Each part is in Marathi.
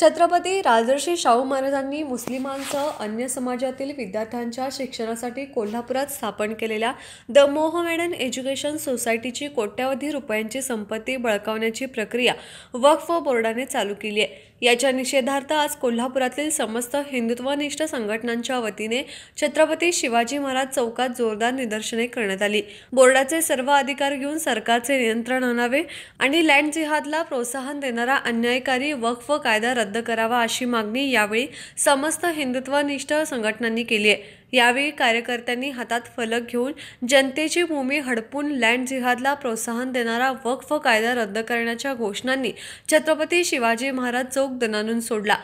छत्रपती राजर्षी शाहू महाराजांनी मुस्लिमांसह अन्य समाजातील विद्यार्थ्यांच्या शिक्षणासाठी कोल्हापुरात स्थापन केलेल्या द मोहमेडन एज्युकेशन सोसायटीची कोट्यावधी रुपयांची संपत्ती बळकावण्याची प्रक्रिया वक्फ बोर्डाने चालू केली आहे याच्या निषेधार्थ आज कोल्हापुरातील समस्त हिंदुत्वनिष्ठ संघटनांच्या वतीने छत्रपती शिवाजी महाराज चौकात जोरदार निदर्शने करण्यात आली बोर्डाचे सर्व अधिकार घेऊन सरकारचे नियंत्रण आणावे आणि लँड जिहादला प्रोत्साहन देणारा अन्यायकारी वक्फ कायदा रद्द करावा अशी मागणी यावेळी समस्त हिंदुत्वनिष्ठ संघटनांनी केली आहे यावेळी कार्यकर्त्यांनी हातात फलक घेऊन जनतेची भूमी हडपून लँड जिहादला प्रोत्साहन देणारा वक्फ कायदा रद्द करण्याच्या घोषणांनी छत्रपती शिवाजी महाराज चौक दनानून सोडला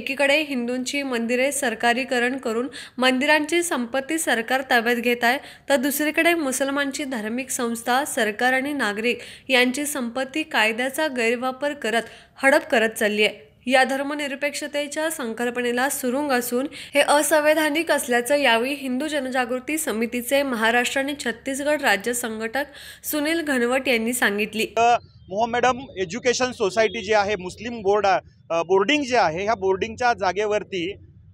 एकीकडे हिंदूंची मंदिरे सरकारीकरण करून मंदिरांची संपत्ती सरकार ताब्यात घेत आहे तर दुसरीकडे मुसलमानची धार्मिक संस्था सरकार आणि नागरिक यांची संपत्ती कायद्याचा गैरवापर करत हडप करत चालली आहे या धर्मनिरपेक्षतेच्या संकल्पनेला सुरुंग असून हे असंवैधानिक असल्याचं यावेळी हिंदू जनजागृती समितीचे महाराष्ट्र आणि छत्तीसगड राज्य संघटक सुनील घनवट यांनी सांगितली मोहमेडम एज्युकेशन सोसायटी जी आहे मुस्लिम बोर्ड बोर्डिंग जे आहे ह्या बोर्डिंगच्या जागेवरती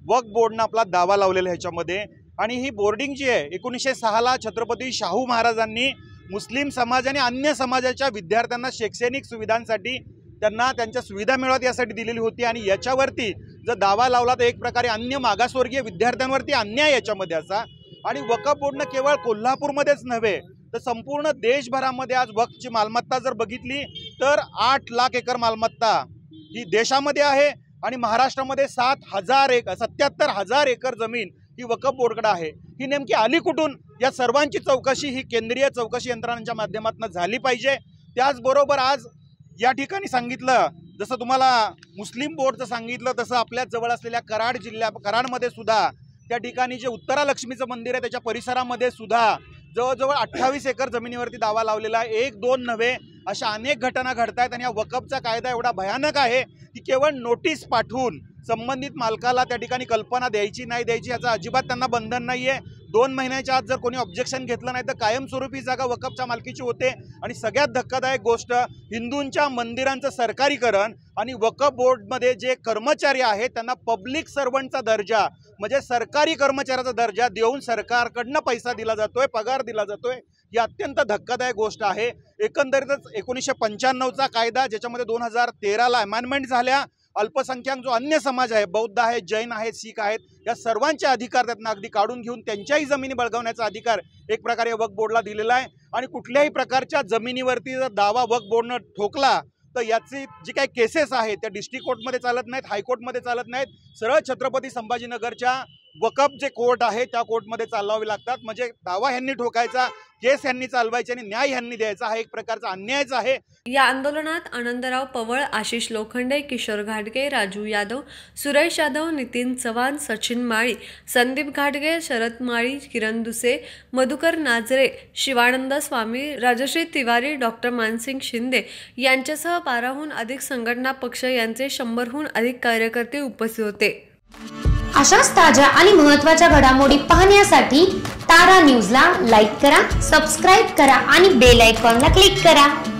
वक बोर्डनं आपला दावा लावलेला ह्याच्यामध्ये आणि ही बोर्डिंग जी आहे एकोणीसशे सहाला छत्रपती शाहू महाराजांनी मुस्लिम समाज आणि अन्य समाजाच्या विद्यार्थ्यांना शैक्षणिक सुविधांसाठी त्यांना त्यांच्या सुविधा मिळवत यासाठी दिलेली होती आणि याच्यावरती जर दावा लावला तर एक प्रकारे अन्य मागासवर्गीय विद्यार्थ्यांवरती अन्याय याच्यामध्ये असा आणि वकफ बोर्डनं केवळ कोल्हापूरमध्येच नव्हे तर संपूर्ण देशभरामध्ये आज वकची मालमत्ता जर बघितली तर आठ लाख एकर मालमत्ता ही देशामध्ये आहे आणि महाराष्ट्रामध्ये सात हजार एक सत्याहत्तर हजार एकर जमीन ही वकफ बोर्डकडे आहे ही नेमकी आली कुठून या सर्वांची चौकशी ही केंद्रीय चौकशी यंत्रणांच्या माध्यमातून झाली पाहिजे त्याचबरोबर आज या ठिकाणी सांगितलं जसं तुम्हाला मुस्लिम बोर्डचं सांगितलं तसं आपल्या जवळ असलेल्या कराड जिल्ह्या कराडमध्ये सुद्धा त्या ठिकाणी जे उत्तरालक्ष्मीचं मंदिर आहे त्याच्या परिसरामध्ये सुद्धा जवळजवळ अठ्ठावीस एकर जमिनीवरती दावा लावलेला आहे एक दोन नव्हे अशा अनेक घटना घडत आहेत आणि या वकफचा कायदा एवढा भयानक आहे की केवळ नोटीस पाठवून संबंधित मालकाला त्या ठिकाणी कल्पना द्यायची नाही द्यायची याचं अजिबात त्यांना बंधन नाही आहे दोन महिन्याच्या आत जर कोणी ऑब्जेक्शन घेतलं नाही तर कायमस्वरूपी जागा वकफच्या मालकीची होते आणि सगळ्यात धक्कादायक गोष्ट हिंदूंच्या मंदिरांचं सरकारीकरण आणि वकफ बोर्डमध्ये जे कर्मचारी आहेत त्यांना पब्लिक सर्वंटचा दर्जा म्हणजे सरकारी कर्मचाऱ्याचा दर्जा देऊन सरकारकडनं पैसा दिला जातोय पगार दिला जातोय ही अत्यंत धक्कादायक गोष्ट आहे एकंदरीतच एकोणीसशे पंच्याण्णवचा कायदा ज्याच्यामध्ये दोन हजार तेराला अमेंडमेंट झाल्या अल्पसंख्याक जो अन्य समाज आहे बौद्ध आहे जैन आहेत सीख आहेत या सर्वांचे अधिकार त्यातनं अगदी काढून घेऊन त्यांच्याही जमिनी बळगवण्याचा अधिकार एक प्रकारे वक बोर्डला दिलेला आहे आणि कुठल्याही प्रकारच्या जमिनीवरती जर दावा वक बोर्डनं ठोकला तर याची जी काही केसेस आहेत त्या डिस्ट्रिक्ट कोर्टमध्ये चालत नाहीत हायकोर्टमध्ये चालत नाहीत सरळ छत्रपती संभाजीनगरच्या वकफ जे कोर्ट आहे त्या कोर्टमध्ये चालवावे लागतात म्हणजे दावा यांनी ठोकायचा केस यांनी चालवायची आणि न्याय यांनी द्यायचा हा एक प्रकारचा अन्यायच आहे या आंदोलनात आनंदराव पवळ आशिष लोखंडे किशोर घाटगे राजू यादव सुरेश यादव नितीन चव्हाण सचिन माळी संदीप घाटगे शरद माळी किरण दुसे मधुकर नाजरे शिवानंद स्वामी राजश्री तिवारी डॉक्टर मानसिंग शिंदे यांच्यासह बाराहून अधिक संघटना पक्ष यांचे शंभरहून अधिक कार्यकर्ते उपस्थित होते अशाच ताज्या आणि महत्त्वाच्या घडामोडी पाहण्यासाठी तारा न्यूजला लाईक करा सबस्क्राईब करा आणि बेल आयकॉनला क्लिक करा